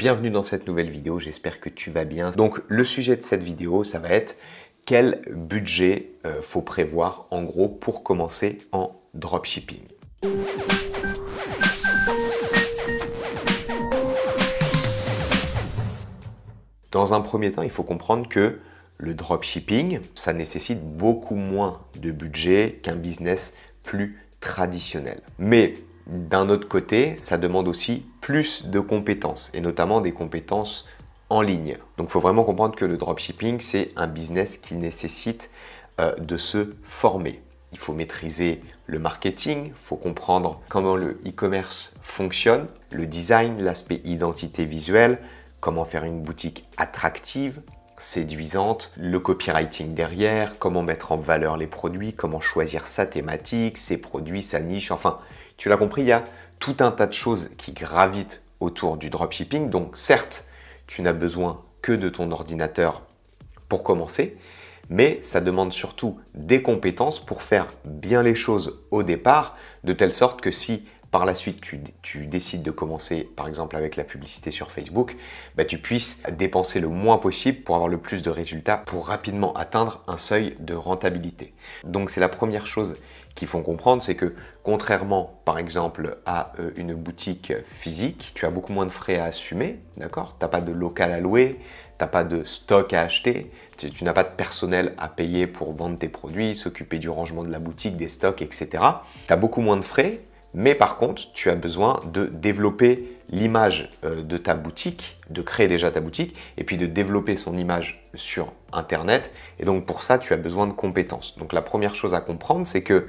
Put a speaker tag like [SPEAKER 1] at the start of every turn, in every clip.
[SPEAKER 1] bienvenue dans cette nouvelle vidéo, j'espère que tu vas bien. Donc le sujet de cette vidéo, ça va être quel budget euh, faut prévoir en gros pour commencer en dropshipping. Dans un premier temps, il faut comprendre que le dropshipping, ça nécessite beaucoup moins de budget qu'un business plus traditionnel. Mais d'un autre côté, ça demande aussi plus de compétences, et notamment des compétences en ligne. Donc il faut vraiment comprendre que le dropshipping, c'est un business qui nécessite euh, de se former. Il faut maîtriser le marketing, il faut comprendre comment le e-commerce fonctionne, le design, l'aspect identité visuelle, comment faire une boutique attractive, séduisante, le copywriting derrière, comment mettre en valeur les produits, comment choisir sa thématique, ses produits, sa niche, enfin, tu l'as compris, il y a tout un tas de choses qui gravitent autour du dropshipping. Donc certes, tu n'as besoin que de ton ordinateur pour commencer, mais ça demande surtout des compétences pour faire bien les choses au départ, de telle sorte que si par la suite tu, décides de commencer par exemple avec la publicité sur Facebook, bah, tu puisses dépenser le moins possible pour avoir le plus de résultats pour rapidement atteindre un seuil de rentabilité. Donc c'est la première chose qu'il faut comprendre, c'est que contrairement par exemple à euh, une boutique physique, tu as beaucoup moins de frais à assumer, d'accord Tu n'as pas de local à louer, tu n'as pas de stock à acheter, tu, tu n'as pas de personnel à payer pour vendre tes produits, s'occuper du rangement de la boutique, des stocks, etc. Tu as beaucoup moins de frais, mais par contre, tu as besoin de développer l'image euh, de ta boutique, de créer déjà ta boutique, et puis de développer son image sur Internet. Et donc pour ça, tu as besoin de compétences. Donc la première chose à comprendre, c'est que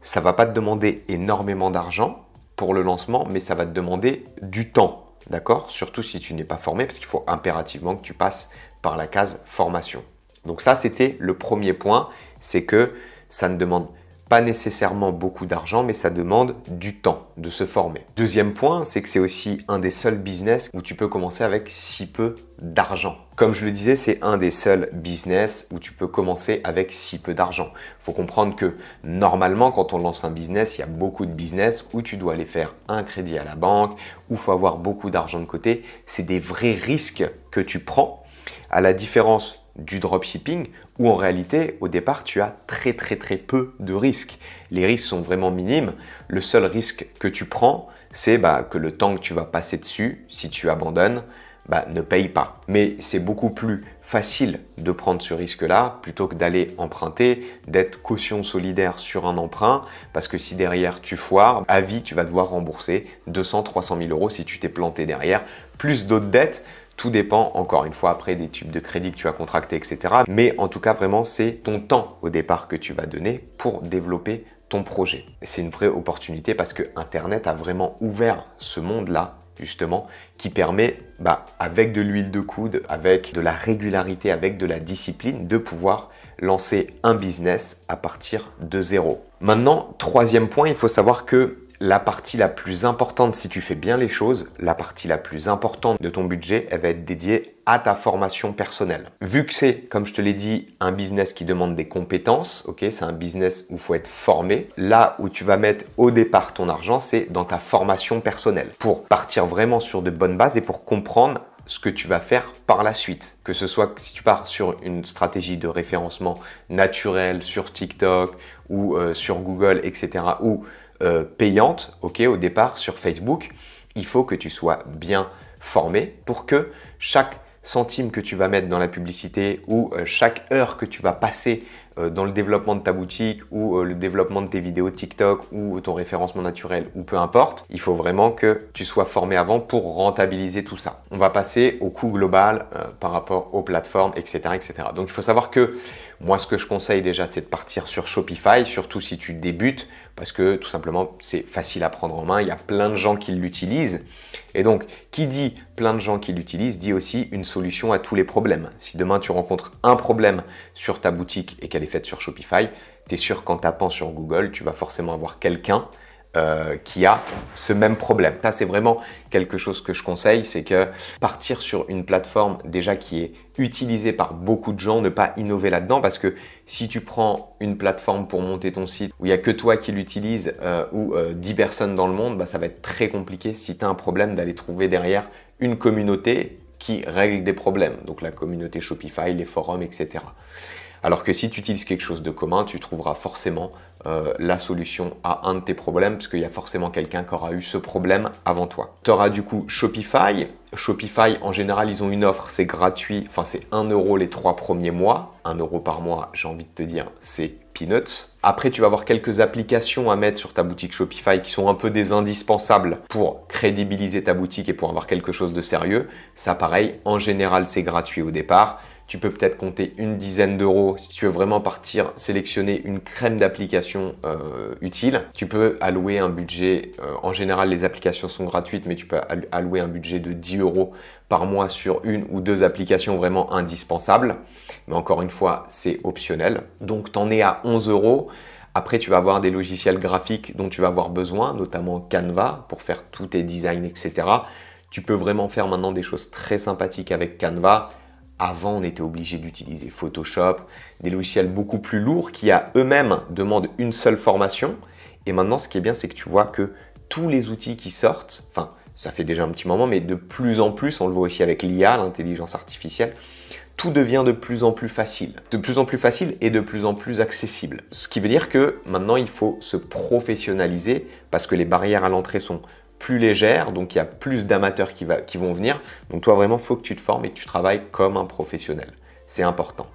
[SPEAKER 1] ça ne va pas te demander énormément d'argent pour le lancement, mais ça va te demander du temps, d'accord Surtout si tu n'es pas formé, parce qu'il faut impérativement que tu passes par la case formation. Donc ça, c'était le premier point, c'est que ça ne demande pas nécessairement beaucoup d'argent, mais ça demande du temps de se former. Deuxième point, c'est que c'est aussi un des seuls business où tu peux commencer avec si peu d'argent. Comme je le disais, c'est un des seuls business où tu peux commencer avec si peu d'argent. Il faut comprendre que normalement, quand on lance un business, il y a beaucoup de business où tu dois aller faire un crédit à la banque, où il faut avoir beaucoup d'argent de côté. C'est des vrais risques que tu prends, à la différence du dropshipping où en réalité au départ tu as très très très peu de risques. Les risques sont vraiment minimes. Le seul risque que tu prends, c'est bah, que le temps que tu vas passer dessus, si tu abandonnes, bah, ne paye pas. Mais c'est beaucoup plus facile de prendre ce risque-là plutôt que d'aller emprunter, d'être caution solidaire sur un emprunt, parce que si derrière tu foires, à vie, tu vas devoir rembourser 200, 300 000 euros si tu t'es planté derrière, plus d'autres dettes. Tout dépend encore une fois après des types de crédits que tu as contractés, etc. Mais en tout cas, vraiment, c'est ton temps au départ que tu vas donner pour développer ton projet. C'est une vraie opportunité parce que Internet a vraiment ouvert ce monde-là justement, qui permet, bah, avec de l'huile de coude, avec de la régularité, avec de la discipline, de pouvoir lancer un business à partir de zéro. Maintenant, troisième point, il faut savoir que la partie la plus importante, si tu fais bien les choses, la partie la plus importante de ton budget, elle va être dédiée à ta formation personnelle. Vu que c'est, comme je te l'ai dit, un business qui demande des compétences, ok, c'est un business où il faut être formé, là où tu vas mettre au départ ton argent, c'est dans ta formation personnelle, pour partir vraiment sur de bonnes bases et pour comprendre ce que tu vas faire par la suite. Que ce soit si tu pars sur une stratégie de référencement naturel sur TikTok ou euh, sur Google, etc., ou euh, payante, ok, au départ sur Facebook, il faut que tu sois bien formé pour que chaque centime que tu vas mettre dans la publicité ou euh, chaque heure que tu vas passer euh, dans le développement de ta boutique ou le développement de tes vidéos TikTok ou ton référencement naturel ou peu importe, il faut vraiment que tu sois formé avant pour rentabiliser tout ça. On va passer au coût global par rapport aux plateformes, etc., etc. Donc il faut savoir que moi ce que je conseille déjà c'est de partir sur Shopify, surtout si tu débutes parce que tout simplement c'est facile à prendre en main, il y a plein de gens qui l'utilisent. Et donc, qui dit plein de gens qui l'utilisent dit aussi une solution à tous les problèmes. Si demain tu rencontres un problème sur ta boutique et qu'elle est faite sur Shopify, tu es sûr qu'en tapant sur Google, tu vas forcément avoir quelqu'un euh, qui a ce même problème. Ça, c'est vraiment quelque chose que je conseille, c'est que partir sur une plateforme déjà qui est utilisée par beaucoup de gens, ne pas innover là-dedans, parce que si tu prends une plateforme pour monter ton site où il n'y a que toi qui l'utilise euh, ou 10 euh, personnes dans le monde, bah, ça va être très compliqué si tu as un problème d'aller trouver derrière une communauté qui règle des problèmes, donc la communauté Shopify, les forums, etc. Alors que si tu utilises quelque chose de commun, tu trouveras forcément euh, la solution à un de tes problèmes, parce qu'il y a forcément quelqu'un qui aura eu ce problème avant toi. Tu auras du coup Shopify. Shopify, en général, ils ont une offre, c'est gratuit, enfin c'est 1 euro les trois premiers mois. 1 euro par mois, j'ai envie de te dire, c'est peanuts. Après, tu vas avoir quelques applications à mettre sur ta boutique Shopify qui sont un peu des indispensables pour crédibiliser ta boutique et pour avoir quelque chose de sérieux. Ça, pareil, en général, c'est gratuit au départ tu peux peut-être compter une dizaine d'euros si tu veux vraiment partir sélectionner une crème d'application euh, utile. Tu peux allouer un budget, euh, en général les applications sont gratuites, mais tu peux allouer un budget de 10 euros par mois sur une ou deux applications vraiment indispensables. Mais encore une fois, c'est optionnel. Donc tu en es à 11 euros. Après, tu vas avoir des logiciels graphiques dont tu vas avoir besoin, notamment Canva pour faire tous tes designs, etc. Tu peux vraiment faire maintenant des choses très sympathiques avec Canva. Avant, on était obligé d'utiliser Photoshop, des logiciels beaucoup plus lourds qui à eux-mêmes demandent une seule formation. Et maintenant, ce qui est bien, c'est que tu vois que tous les outils qui sortent, enfin, ça fait déjà un petit moment, mais de plus en plus, on le voit aussi avec l'IA, l'intelligence artificielle, tout devient de plus en plus facile. De plus en plus facile et de plus en plus accessible. Ce qui veut dire que maintenant, il faut se professionnaliser parce que les barrières à l'entrée sont plus légère, donc il y a plus d'amateurs qui, vont venir. Donc toi vraiment, faut que tu te formes et que tu travailles comme un professionnel. C'est important.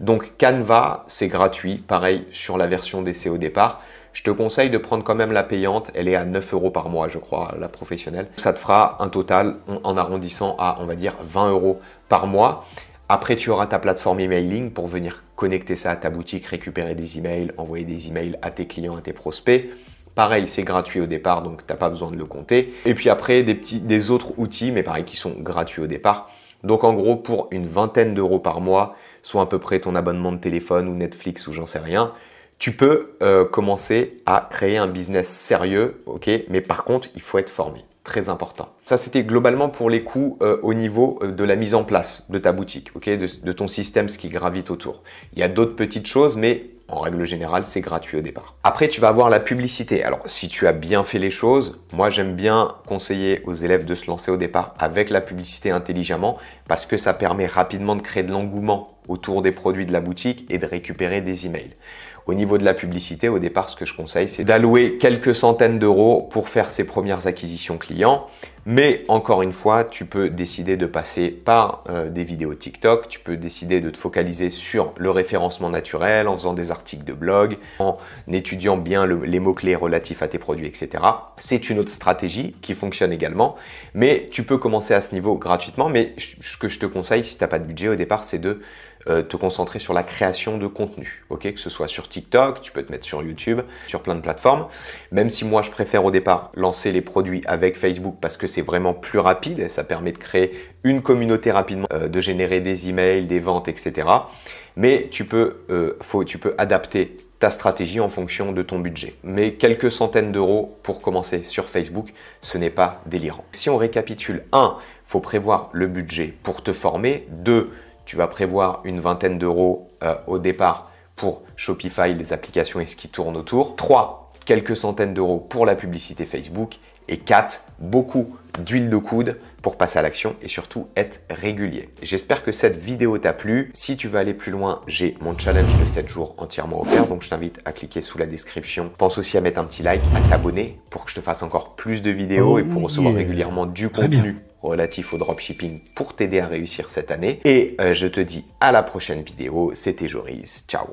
[SPEAKER 1] Donc Canva, c'est gratuit, pareil sur la version d'essai au départ. Je te conseille de prendre quand même la payante, elle est à 9 euros par mois, je crois, la professionnelle. Ça te fera un total en arrondissant à, on va dire, 20 euros par mois. Après, tu auras ta plateforme emailing pour venir connecter ça à ta boutique, récupérer des emails, envoyer des emails à tes clients, à tes prospects. Pareil, c'est gratuit au départ, donc tu n'as pas besoin de le compter. Et puis après, des, petits, des autres outils, mais pareil, qui sont gratuits au départ. Donc en gros, pour une vingtaine d'euros par mois, soit à peu près ton abonnement de téléphone ou Netflix ou j'en sais rien, tu peux euh, commencer à créer un business sérieux, ok Mais par contre, il faut être formé, très important. Ça, c'était globalement pour les coûts euh, au niveau euh, de la mise en place de ta boutique, de, de ton système, ce qui gravite autour. Il y a d'autres petites choses, mais en règle générale, c'est gratuit au départ. Après, tu vas avoir la publicité. Alors, si tu as bien fait les choses, moi j'aime bien conseiller aux élèves de se lancer au départ avec la publicité intelligemment parce que ça permet rapidement de créer de l'engouement autour des produits de la boutique et de récupérer des emails. Au niveau de la publicité, au départ, ce que je conseille, c'est d'allouer quelques centaines d'euros pour faire ses premières acquisitions clients. Mais encore une fois, tu peux décider de passer par euh, des vidéos TikTok, tu peux décider de te focaliser sur le référencement naturel en faisant des articles de blog, en étudiant bien les mots-clés relatifs à tes produits, etc. C'est une autre stratégie qui fonctionne également, mais tu peux commencer à ce niveau gratuitement. Mais ce que je te conseille, si tu n'as pas de budget au départ, c'est de euh, te concentrer sur la création de contenu. ok que ce soit sur TikTok, tu peux te mettre sur YouTube, sur plein de plateformes. Même si moi, je préfère au départ lancer les produits avec Facebook parce que c'est vraiment plus rapide et ça permet de créer une communauté rapidement, euh, de générer des emails, des ventes, etc. Mais euh, tu peux, adapter ta stratégie en fonction de ton budget. Mais quelques centaines d'euros pour commencer sur Facebook, ce n'est pas délirant. Si on récapitule, 1. Faut prévoir le budget pour te former. 2 tu vas prévoir une vingtaine d'euros euh, au départ pour Shopify, les applications et ce qui tourne autour. Trois, Quelques centaines d'euros pour la publicité Facebook. Et quatre, Beaucoup d'huile de coude pour passer à l'action et surtout être régulier. J'espère que cette vidéo t'a plu. Si tu veux aller plus loin, j'ai mon challenge de 7 jours entièrement offert, donc je t'invite à cliquer sous la description. Pense aussi à mettre un petit like, à t'abonner pour que je te fasse encore plus de vidéos oh et pour recevoir régulièrement du contenu relatif au dropshipping pour t'aider à réussir cette année. Et euh, je te dis à la prochaine vidéo. C'était Joris. Ciao